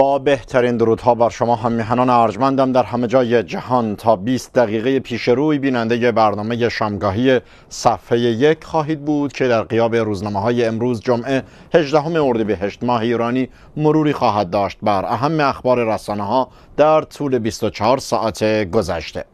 با بهترین درودها بر شما میهنان ارجمندم در همه جای جهان تا 20 دقیقه پیش روی بیننده برنامه شامگاهی صفحه یک خواهید بود که در قیاب روزنامه های امروز جمعه 18 اردیبهشت ماه ایرانی مروری خواهد داشت بر اهم اخبار رسانه ها در طول 24 ساعت گذشته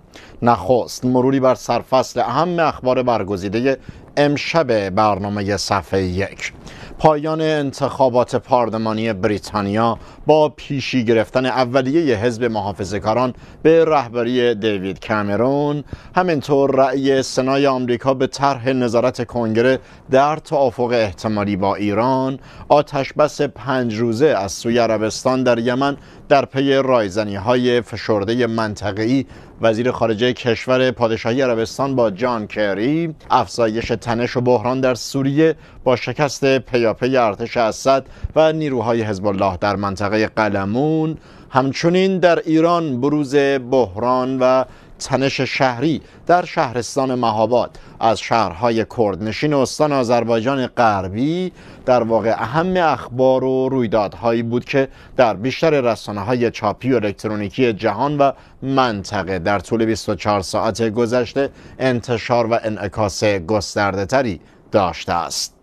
نخست مروری بر سرفصل اهم اخبار برگزیده امشب برنامه صفحه یک پایان انتخابات پارلمانی بریتانیا با پیشی گرفتن اولیه حزب محافظه‌کاران به رهبری دیوید کامرون همینطور رأی سنای آمریکا به طرح نظارت کنگره در توافق احتمالی با ایران آتش بس پنج روزه از سوی عربستان در یمن در پی رایزنی های فشرده منطقی وزیر خارجه کشور پادشاهی عربستان با جان کری افزایش تنش و بحران در سوریه با شکست پیاپی ارتش اسد و نیروهای حزب الله در منطقه قلمون همچنین در ایران بروز بحران و تنش شهری در شهرستان مهاباد از شهرهای کردنشین استان آذربایجان غربی در واقع اهم اخبار و رویدادهایی بود که در بیشتر رسانه های چاپی و الکترونیکی جهان و منطقه در طول 24 ساعت گذشته انتشار و انعکاس گسترده تری داشته است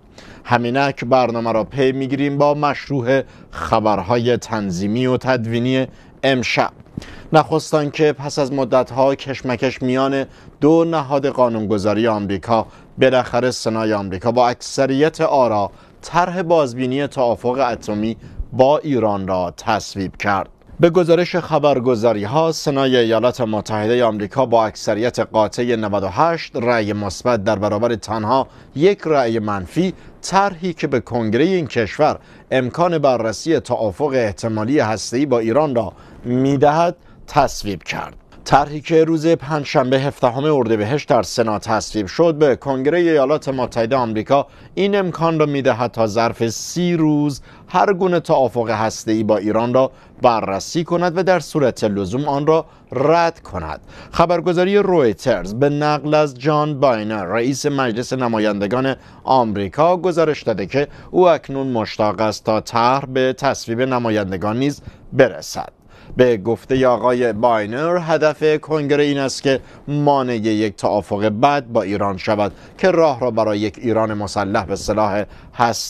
همینک برنامه را پی میگیریم با مشروع خبرهای تنظیمی و تدوینی امشب نخستان که پس از مدتها کشمکش میان دو نهاد قانونگذاری آمریکا بالاخره سنای آمریکا با اکثریت آرا طرح بازبینی توافق اتمی با ایران را تصویب کرد به گزارش خبرگزاری ها سنای ایالات متحده آمریکا با اکثریت قاطع 98 رأی مثبت در برابر تنها یک رأی منفی طرحی که به کنگره این کشور امکان بررسی توافق احتمالی هسته‌ای با ایران را میدهد تصویب کرد طرحی که روز پنجشنبه هفدهم اردیبهشت در سنا تصویب شد به کنگره ایالات متحده آمریکا این امکان را میدهد تا ظرف سی روز هر گونه توافق هسته‌ای با ایران را بررسی کند و در صورت لزوم آن را رد کند خبرگزاری رویترز به نقل از جان باینر رئیس مجلس نمایندگان آمریکا گزارش داده که او اکنون مشتاق است تا طرح به تصویب نمایندگان نیز برسد به گفته آقای باینر هدف کنگره این است که مانع یک توافق بد با ایران شود که راه را برای یک ایران مسلح به صلاح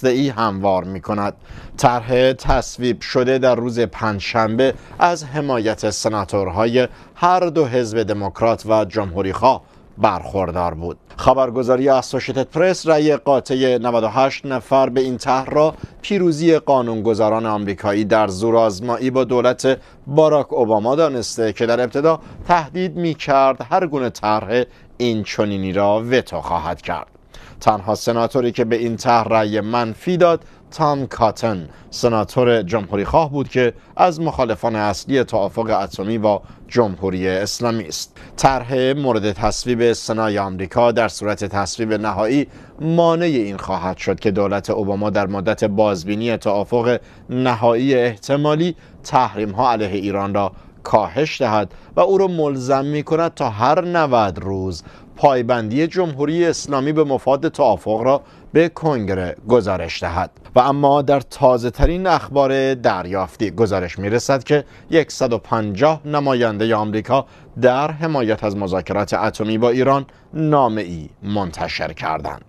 ای هموار می کند طرح تصویب شده در روز پنجشنبه از حمایت سناتورهای هر دو حزب دموکرات و جمهوری خواه برخوردار بود خبرگزاری اسوشیتد پرس رأی قاطع 98 نفر به این طرح را پیروزی قانونگذاران آمریکایی در زورآزمایی با دولت باراک اوباما دانسته که در ابتدا تهدید می کرد هر گونه طرح این چنینی را وتو خواهد کرد تنها سناتوری که به این طرح رأی منفی داد تام کاتن سناتور جمهوری خواه بود که از مخالفان اصلی توافق اتمی با جمهوری اسلامی است طرح مورد تصویب سنای آمریکا در صورت تصویب نهایی مانع این خواهد شد که دولت اوباما در مدت بازبینی توافق نهایی احتمالی تحریم ها علیه ایران را کاهش دهد و او را ملزم می کند تا هر 90 روز پایبندی جمهوری اسلامی به مفاد توافق را به کنگره گزارش دهد و اما در تازه ترین اخبار دریافتی گزارش می رسد که 150 نماینده آمریکا در حمایت از مذاکرات اتمی با ایران نامه ای منتشر کردند.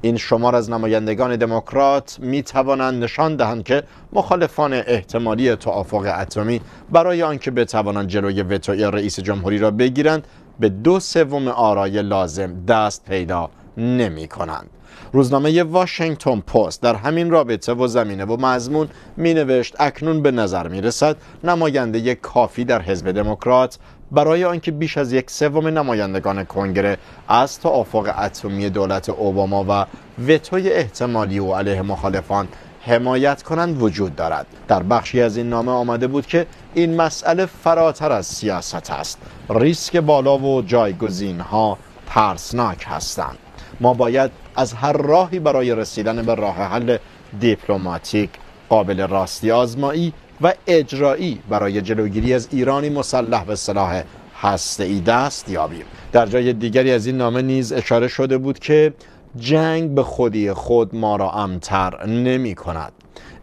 این شمار از نمایندگان دموکرات می توانند نشان دهند که مخالفان احتمالی توافق اتمی برای آنکه بتوانند جلوی وتوی رئیس جمهوری را بگیرند به دو سوم آرای لازم دست پیدا نمی کنند. روزنامه واشنگتن پست در همین رابطه و زمینه و مضمون می نوشت اکنون به نظر می رسد نماینده کافی در حزب دموکرات برای آنکه بیش از یک سوم نمایندگان کنگره از تا افاق اتمی دولت اوباما و وتوی احتمالی او علیه مخالفان حمایت کنند وجود دارد در بخشی از این نامه آمده بود که این مسئله فراتر از سیاست است ریسک بالا و جایگزین ها ترسناک هستند ما باید از هر راهی برای رسیدن به راه حل دیپلماتیک قابل راستی آزمایی و اجرایی برای جلوگیری از ایرانی مسلح به صلاح هسته ای دست یابیم در جای دیگری از این نامه نیز اشاره شده بود که جنگ به خودی خود ما را امتر نمی کند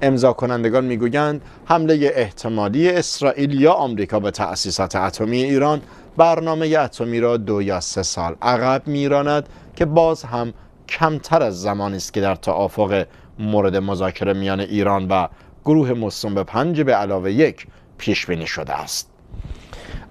امضا کنندگان میگویند حمله احتمالی اسرائیل یا آمریکا به تأسیسات اتمی ایران برنامه اتمی را دو یا سه سال عقب میراند که باز هم کمتر از زمانی است که در توافق مورد مذاکره میان ایران و گروه مسلم به پنج به علاوه یک پیش بینی شده است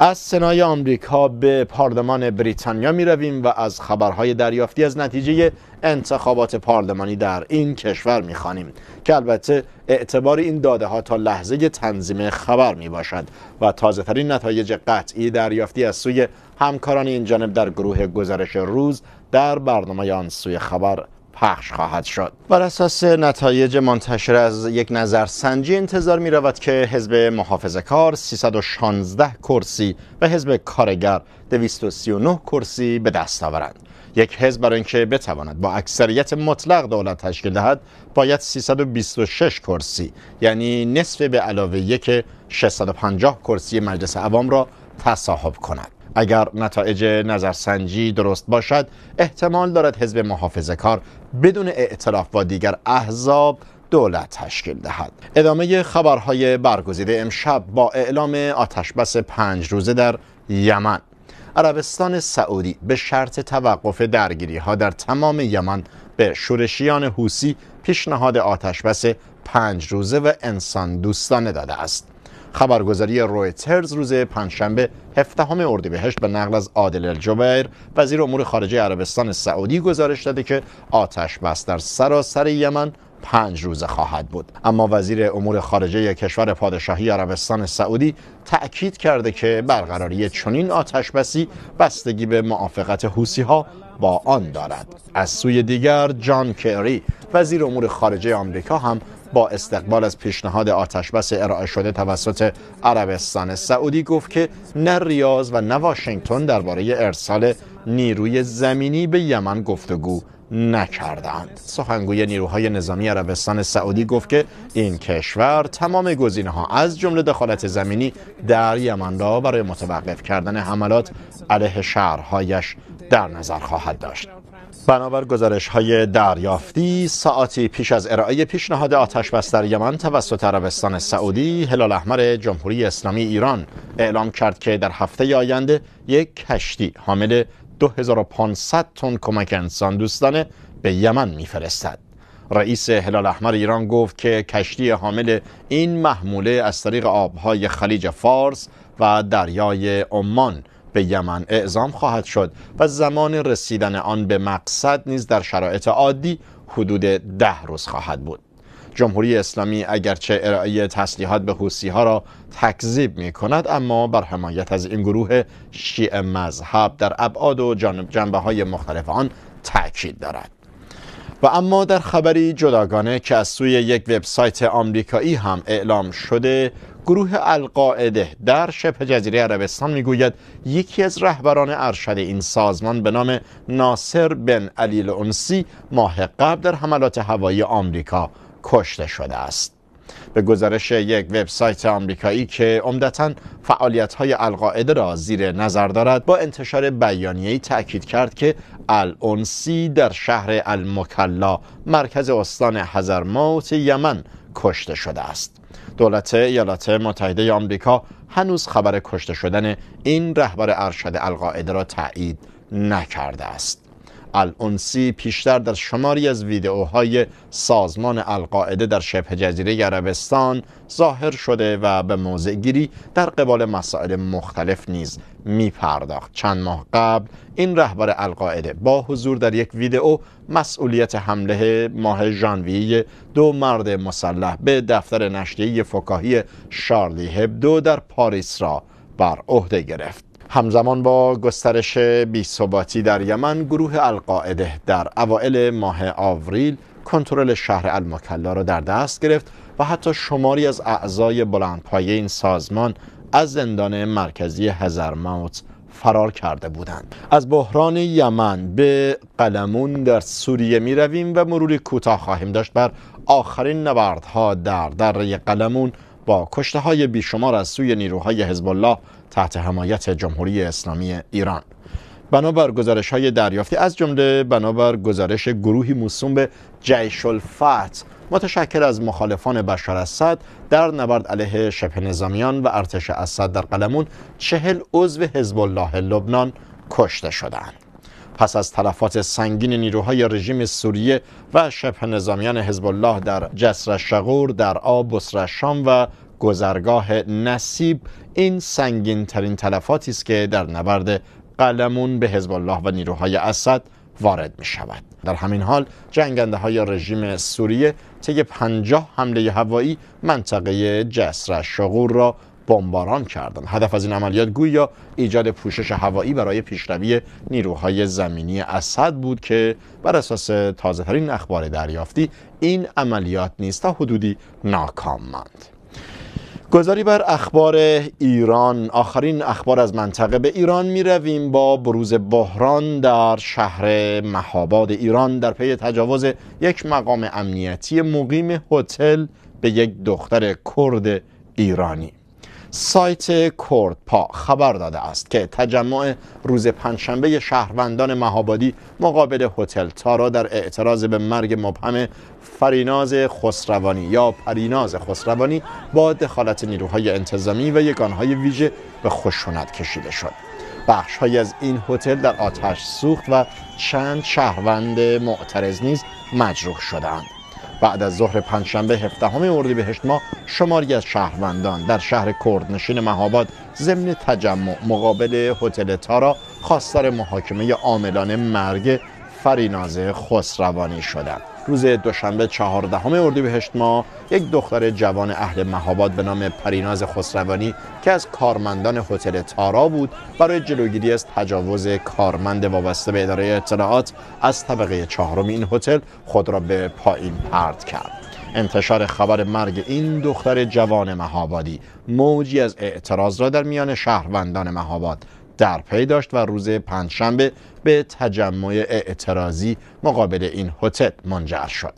از سنای آمریکا به پارلمان بریتانیا می رویم و از خبرهای دریافتی از نتیجه انتخابات پارلمانی در این کشور میخوانیم که البته اعتبار این داده ها تا لحظه تنظیم خبر می باشد و تازه ترین نتایج قطعی دریافتی از سوی همکاران این جانب در گروه گزارش روز در برنامه آن سوی خبر پخش خواهد شد بر اساس نتایج منتشر از یک نظرسنجی انتظار می رود که حزب محافظه کار 316 کرسی و حزب کارگر 239 کرسی به دست آورند یک حزب برای اینکه بتواند با اکثریت مطلق دولت تشکیل دهد باید 326 کرسی یعنی نصف به علاوه یک 650 کرسی مجلس عوام را تصاحب کند اگر نتایج نظرسنجی درست باشد احتمال دارد حزب محافظه کار بدون اعتراف با دیگر احزاب دولت تشکیل دهد ادامه خبرهای برگزیده امشب با اعلام آتشبس پنج روزه در یمن عربستان سعودی به شرط توقف درگیری ها در تمام یمن به شورشیان حوسی پیشنهاد آتش بس پنج روزه و انسان دوستانه داده است خبرگزاری رویترز روز پنجشنبه 17 اردیبهشت به نقل از عادل الجبیر وزیر امور خارجه عربستان سعودی گزارش داده که آتش بس در سراسر یمن پنج روزه خواهد بود اما وزیر امور خارجه کشور پادشاهی عربستان سعودی تأکید کرده که برقراری چنین آتشبسی بستگی به موافقت حوسی ها با آن دارد از سوی دیگر جان کری وزیر امور خارجه آمریکا هم با استقبال از پیشنهاد بس ارائه شده توسط عربستان سعودی گفت که نه ریاض و نه واشنگتن درباره ارسال نیروی زمینی به یمن گفتگو نکردند سخنگوی نیروهای نظامی عربستان سعودی گفت که این کشور تمام گزینه ها از جمله دخالت زمینی در یمن را برای متوقف کردن حملات علیه شهرهایش در نظر خواهد داشت بنابر گزارش های دریافتی ساعتی پیش از ارائه پیشنهاد آتش در یمن توسط عربستان سعودی هلال احمر جمهوری اسلامی ایران اعلام کرد که در هفته آینده یک کشتی حامل 2500 تن کمک انسان دوستانه به یمن میفرستد رئیس هلال احمر ایران گفت که کشتی حامل این محموله از طریق آبهای خلیج فارس و دریای عمان به یمن اعزام خواهد شد و زمان رسیدن آن به مقصد نیز در شرایط عادی حدود ده روز خواهد بود جمهوری اسلامی اگرچه ارائه تسلیحات به حوسی ها را تکذیب می کند اما بر حمایت از این گروه شیعه مذهب در ابعاد و جنبه های مختلف آن تاکید دارد و اما در خبری جداگانه که از سوی یک وبسایت آمریکایی هم اعلام شده گروه القاعده در شبه جزیره عربستان میگوید یکی از رهبران ارشد این سازمان به نام ناصر بن علی الانسی ماه قبل در حملات هوایی آمریکا کشته شده است به گزارش یک وبسایت آمریکایی که عمدتا فعالیت‌های القاعده را زیر نظر دارد با انتشار بیانیه‌ای تأکید کرد که الانسی در شهر المکلا مرکز استان حضرموت یمن کشته شده است دولت ایالات متحده آمریکا هنوز خبر کشته شدن این رهبر ارشد القاعده را تایید نکرده است الانسی پیشتر در شماری از ویدئوهای سازمان القاعده در شبه جزیره عربستان ظاهر شده و به موضعگیری در قبال مسائل مختلف نیز می پرداخت. چند ماه قبل این رهبر القاعده با حضور در یک ویدئو مسئولیت حمله ماه ژانویه دو مرد مسلح به دفتر نشریه فکاهی شارلی هبدو در پاریس را بر عهده گرفت. همزمان با گسترش بیثباتی در یمن گروه القاعده در اوائل ماه آوریل کنترل شهر المکلا را در دست گرفت و حتی شماری از اعضای بلندپایه این سازمان از زندان مرکزی هزرموت فرار کرده بودند از بحران یمن به قلمون در سوریه می رویم و مروری کوتاه خواهیم داشت بر آخرین نبردها در دره قلمون با کشته های بیشمار از سوی نیروهای حزب الله تحت حمایت جمهوری اسلامی ایران بنابر گزارش های دریافتی از جمله بنابر گزارش گروهی موسوم به جیش الفت متشکل از مخالفان بشار اسد در نبرد علیه شبه نظامیان و ارتش اسد در قلمون چهل عضو حزب الله لبنان کشته شدند پس از تلفات سنگین نیروهای رژیم سوریه و شبه نظامیان حزب الله در جسر شغور در آب بصره شام و گذرگاه نصیب این سنگین ترین تلفاتی است که در نبرد قلمون به حزب الله و نیروهای اسد وارد می شود در همین حال جنگنده های رژیم سوریه طی پنجاه حمله هوایی منطقه جسر شغور را بمباران کردند هدف از این عملیات گویا ایجاد پوشش هوایی برای پیشروی نیروهای زمینی اسد بود که بر اساس تازه ترین اخبار دریافتی این عملیات نیست تا حدودی ناکام ماند گذاری بر اخبار ایران آخرین اخبار از منطقه به ایران می رویم با بروز بحران در شهر مهاباد ایران در پی تجاوز یک مقام امنیتی مقیم هتل به یک دختر کرد ایرانی سایت پا خبر داده است که تجمع روز پنجشنبه شهروندان مهابادی مقابل هتل تارا در اعتراض به مرگ مبهم فریناز خسروانی یا پریناز خسروانی با دخالت نیروهای انتظامی و یگانهای ویژه به خشونت کشیده شد بخش از این هتل در آتش سوخت و چند شهروند معترض نیز مجروح شدند بعد از ظهر پنجشنبه 17 اردیبهشت ماه شماری از شهروندان در شهر کردنشین مهاباد ضمن تجمع مقابل هتل تارا خواستار محاکمه عاملان مرگ فریناز خسروانی شدند روز دوشنبه چهاردهم اردیبهشت ماه یک دختر جوان اهل مهاباد به نام پریناز خسروانی که از کارمندان هتل تارا بود برای جلوگیری از تجاوز کارمند وابسته به اداره اطلاعات از طبقه چهارم این هتل خود را به پایین پرد کرد انتشار خبر مرگ این دختر جوان مهابادی موجی از اعتراض را در میان شهروندان مهاباد در پی داشت و روز پنجشنبه به تجمع اعتراضی مقابل این هتل منجر شد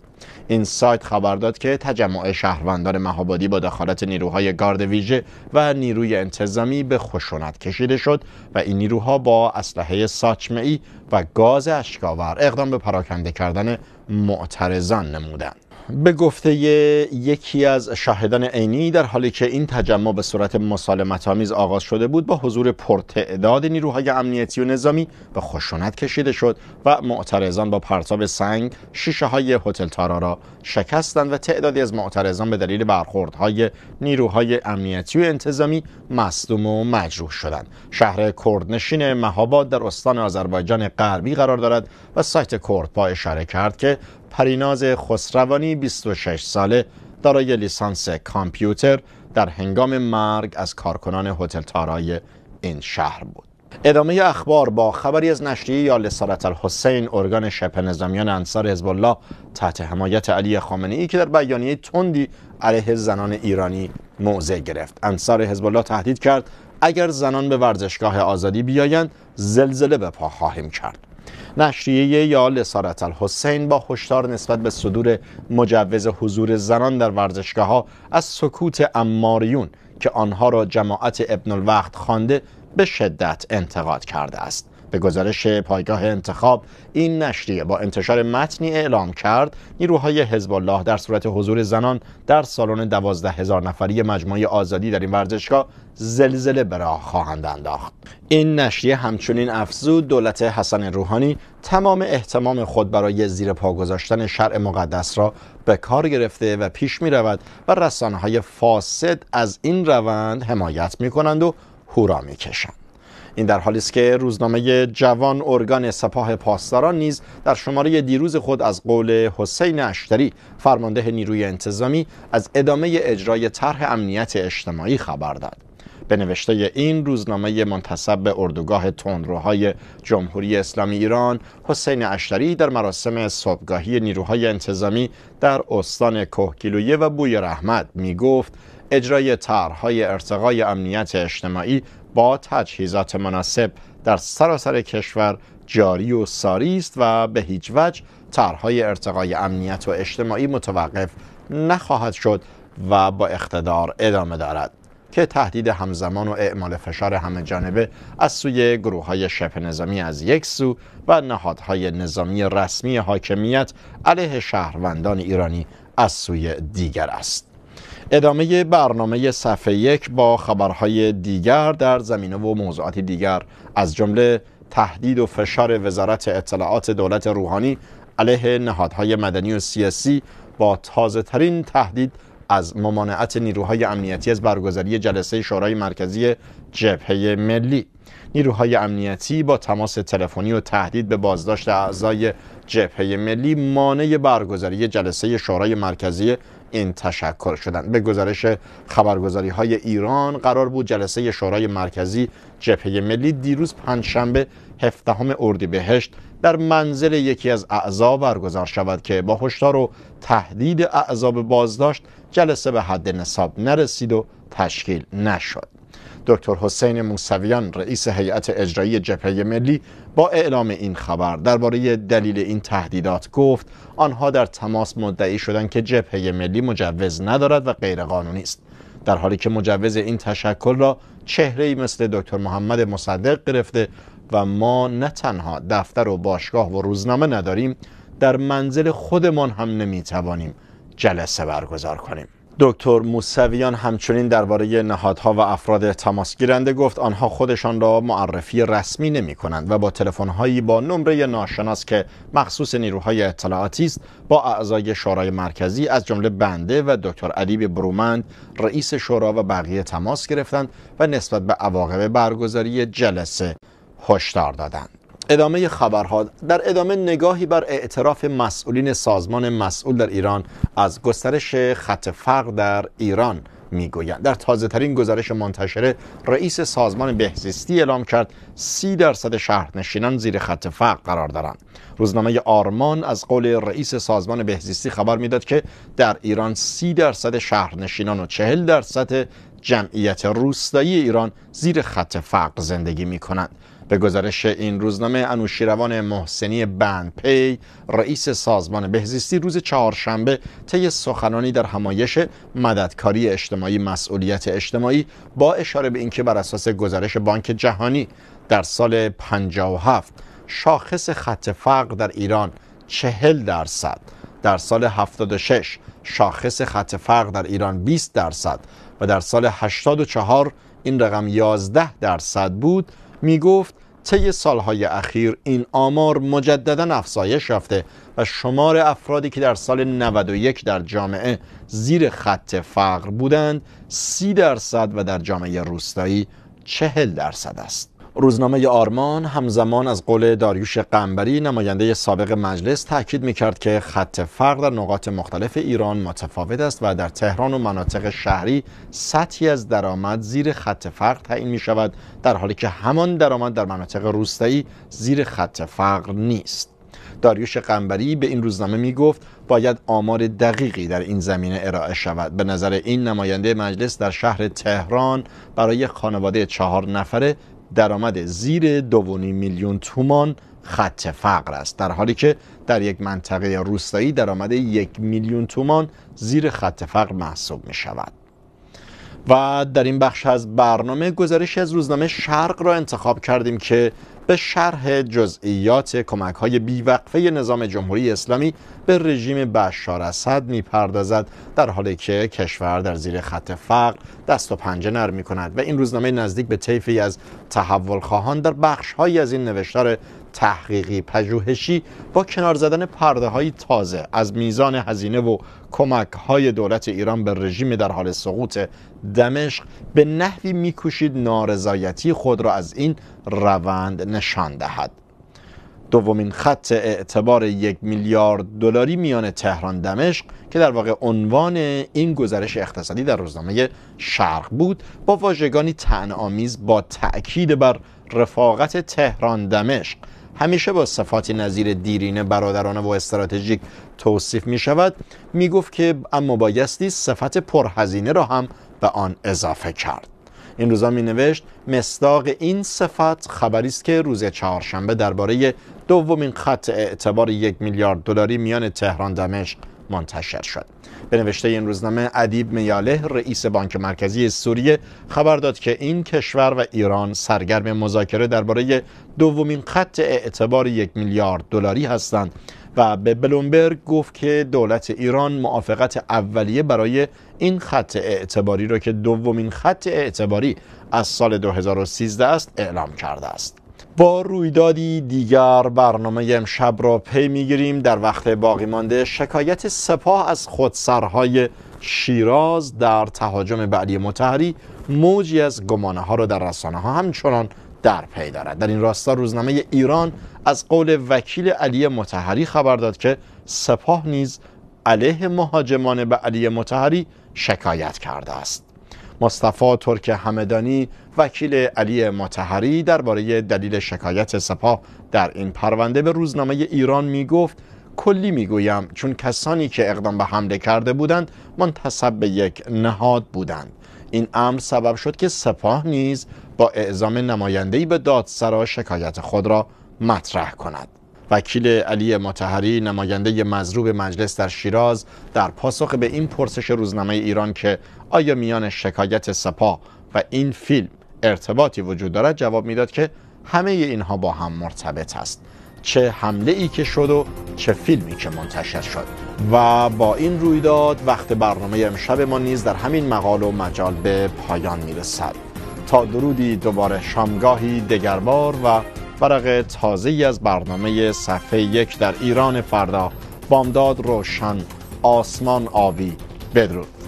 این سایت خبر داد که تجمع شهروندان مهابادی با دخالت نیروهای گارد ویژه و نیروی انتظامی به خشونت کشیده شد و این نیروها با اسلحه ساچمه‌ای و گاز اشکاور اقدام به پراکنده کردن معترضان نمودند به گفته یکی از شاهدان عینی در حالی که این تجمع به صورت مسالمت آمیز آغاز شده بود با حضور پرتعداد نیروهای امنیتی و نظامی به خشونت کشیده شد و معترضان با پرتاب سنگ شیشه های هتل تارا را شکستند و تعدادی از معترضان به دلیل برخوردهای نیروهای امنیتی و انتظامی مصدوم و مجروح شدند شهر کردنشین مهاباد در استان آذربایجان غربی قرار دارد و سایت کرد اشاره کرد که پریناز خسروانی 26 ساله دارای لیسانس کامپیوتر در هنگام مرگ از کارکنان هتل تارای این شهر بود ادامه اخبار با خبری از نشریه یا لسارت الحسین ارگان شبه نظامیان انصار حزب الله تحت حمایت علی خامنه ای که در بیانیه تندی علیه زنان ایرانی موضع گرفت انصار حزب تهدید کرد اگر زنان به ورزشگاه آزادی بیایند زلزله به پا خواهیم کرد نشریه یا لسارت الحسین با هشدار نسبت به صدور مجوز حضور زنان در ورزشگاه ها از سکوت اماریون که آنها را جماعت ابن الوقت خوانده به شدت انتقاد کرده است به گزارش پایگاه انتخاب این نشریه با انتشار متنی اعلام کرد نیروهای حزب الله در صورت حضور زنان در سالن دوازده هزار نفری مجموعه آزادی در این ورزشگاه زلزله به راه خواهند انداخت این نشریه همچنین افزود دولت حسن روحانی تمام احتمام خود برای زیر پا گذاشتن شرع مقدس را به کار گرفته و پیش می رود و رسانه های فاسد از این روند حمایت می کنند و هورا می کشند. این در حالی است که روزنامه جوان ارگان سپاه پاسداران نیز در شماره دیروز خود از قول حسین اشتری فرمانده نیروی انتظامی از ادامه اجرای طرح امنیت اجتماعی خبر داد به نوشته این روزنامه منتصب به اردوگاه تندروهای جمهوری اسلامی ایران حسین اشتری در مراسم صبحگاهی نیروهای انتظامی در استان کوهکیلویه و بوی رحمت می گفت اجرای طرحهای ارتقای امنیت اجتماعی با تجهیزات مناسب در سراسر کشور جاری و ساری است و به هیچ وجه طرحهای ارتقای امنیت و اجتماعی متوقف نخواهد شد و با اقتدار ادامه دارد که تهدید همزمان و اعمال فشار همه جانبه از سوی گروه های شبه نظامی از یک سو و نهادهای نظامی رسمی حاکمیت علیه شهروندان ایرانی از سوی دیگر است ادامه برنامه صفحه یک با خبرهای دیگر در زمینه و موضوعات دیگر از جمله تهدید و فشار وزارت اطلاعات دولت روحانی علیه نهادهای مدنی و سیاسی با تازه ترین تهدید از ممانعت نیروهای امنیتی از برگزاری جلسه شورای مرکزی جبهه ملی نیروهای امنیتی با تماس تلفنی و تهدید به بازداشت اعضای جبهه ملی مانع برگزاری جلسه شورای مرکزی این تشکر شدند به گزارش خبرگزاری های ایران قرار بود جلسه شورای مرکزی جبهه ملی دیروز پنجشنبه اردی اردیبهشت در منزل یکی از اعضا برگزار شود که با هشدار و تهدید اعضا بازداشت جلسه به حد نصاب نرسید و تشکیل نشد دکتر حسین موسویان رئیس هیئت اجرایی جبهه ملی با اعلام این خبر درباره دلیل این تهدیدات گفت آنها در تماس مدعی شدند که جبهه ملی مجوز ندارد و غیرقانونی است در حالی که مجوز این تشکل را چهره مثل دکتر محمد مصدق گرفته و ما نه تنها دفتر و باشگاه و روزنامه نداریم در منزل خودمان هم نمیتوانیم جلسه برگزار کنیم دکتر موسویان همچنین درباره نهادها و افراد تماس گیرنده گفت آنها خودشان را معرفی رسمی نمی کنند و با تلفن‌هایی با نمره ناشناس که مخصوص نیروهای اطلاعاتی است با اعضای شورای مرکزی از جمله بنده و دکتر علیب برومند رئیس شورا و بقیه تماس گرفتند و نسبت به عواقب برگزاری جلسه هشدار دادند ادامه خبرها در ادامه نگاهی بر اعتراف مسئولین سازمان مسئول در ایران از گسترش خط فقر در ایران میگویند در تازه ترین گزارش منتشره رئیس سازمان بهزیستی اعلام کرد سی درصد شهرنشینان زیر خط فقر قرار دارند روزنامه آرمان از قول رئیس سازمان بهزیستی خبر میداد که در ایران سی درصد شهرنشینان و چهل درصد جمعیت روستایی ایران زیر خط فقر زندگی می به گزارش این روزنامه انوشیروان محسنی پی رئیس سازمان بهزیستی روز چهارشنبه طی سخنانی در همایش مددکاری اجتماعی مسئولیت اجتماعی با اشاره به اینکه بر اساس گزارش بانک جهانی در سال 57 شاخص خط فقر در ایران 40 درصد در سال 76 شاخص خط فقر در ایران 20 درصد و در سال 84 این رقم 11 درصد بود می گفت طی سالهای اخیر این آمار مجددا افزایش یافته و شمار افرادی که در سال 91 در جامعه زیر خط فقر بودند 30 درصد و در جامعه روستایی 40 درصد است روزنامه آرمان همزمان از قول داریوش قنبری نماینده سابق مجلس تاکید میکرد که خط فقر در نقاط مختلف ایران متفاوت است و در تهران و مناطق شهری سطحی از درآمد زیر خط فقر تعیین میشود در حالی که همان درآمد در مناطق روستایی زیر خط فقر نیست داریوش قنبری به این روزنامه می گفت باید آمار دقیقی در این زمینه ارائه شود به نظر این نماینده مجلس در شهر تهران برای خانواده چهار نفره درآمد زیر دوونی میلیون تومان خط فقر است در حالی که در یک منطقه روستایی درآمد یک میلیون تومان زیر خط فقر محسوب می شود و در این بخش از برنامه گزارش از روزنامه شرق را انتخاب کردیم که به شرح جزئیات کمک های بیوقفه نظام جمهوری اسلامی به رژیم بشار اسد میپردازد در حالی که کشور در زیر خط فقر دست و پنجه نرم می کند و این روزنامه نزدیک به طیفی از تحول خواهان در بخش از این نوشتار تحقیقی پژوهشی با کنار زدن پرده های تازه از میزان هزینه و کمک های دولت ایران به رژیم در حال سقوط دمشق به نحوی میکوشید نارضایتی خود را از این روند نشان دهد دومین خط اعتبار یک میلیارد دلاری میان تهران دمشق که در واقع عنوان این گزارش اقتصادی در روزنامه شرق بود با واژگانی آمیز با تأکید بر رفاقت تهران دمشق همیشه با صفات نظیر دیرینه برادرانه و استراتژیک توصیف می شود می گفت که اما بایستی صفت پرهزینه را هم به آن اضافه کرد این روزا می نوشت مصداق این صفت خبری است که روز چهارشنبه درباره دومین خط اعتبار یک میلیارد دلاری میان تهران دمشق منتشر شد به نوشته این روزنامه ادیب میاله رئیس بانک مرکزی سوریه خبر داد که این کشور و ایران سرگرم مذاکره درباره دومین خط اعتبار یک میلیارد دلاری هستند و به بلومبرگ گفت که دولت ایران موافقت اولیه برای این خط اعتباری را که دومین خط اعتباری از سال 2013 است اعلام کرده است با رویدادی دیگر برنامه امشب را پی میگیریم در وقت باقی مانده شکایت سپاه از خودسرهای شیراز در تهاجم بعدی متحری موجی از گمانه ها را در رسانه ها همچنان در پی دارد در این راستا روزنامه ایران از قول وکیل علی متحری خبر داد که سپاه نیز علیه مهاجمان به علی متحری شکایت کرده است مصطفی ترک همدانی وکیل علی متحری درباره دلیل شکایت سپاه در این پرونده به روزنامه ایران می گفت کلی میگویم چون کسانی که اقدام به حمله کرده بودند منتصب به یک نهاد بودند این امر سبب شد که سپاه نیز با اعزام نمایندهی به دادسرا شکایت خود را مطرح کند وکیل علی متحری نماینده مزروب مجلس در شیراز در پاسخ به این پرسش روزنامه ایران که آیا میان شکایت سپاه و این فیلم ارتباطی وجود دارد جواب میداد که همه اینها با هم مرتبط است چه حمله ای که شد و چه فیلمی که منتشر شد و با این رویداد وقت برنامه امشب ما نیز در همین مقال و مجال به پایان میرسد تا درودی دوباره شامگاهی دگربار و برق تازه از برنامه صفحه یک در ایران فردا بامداد روشن آسمان آوی بدرود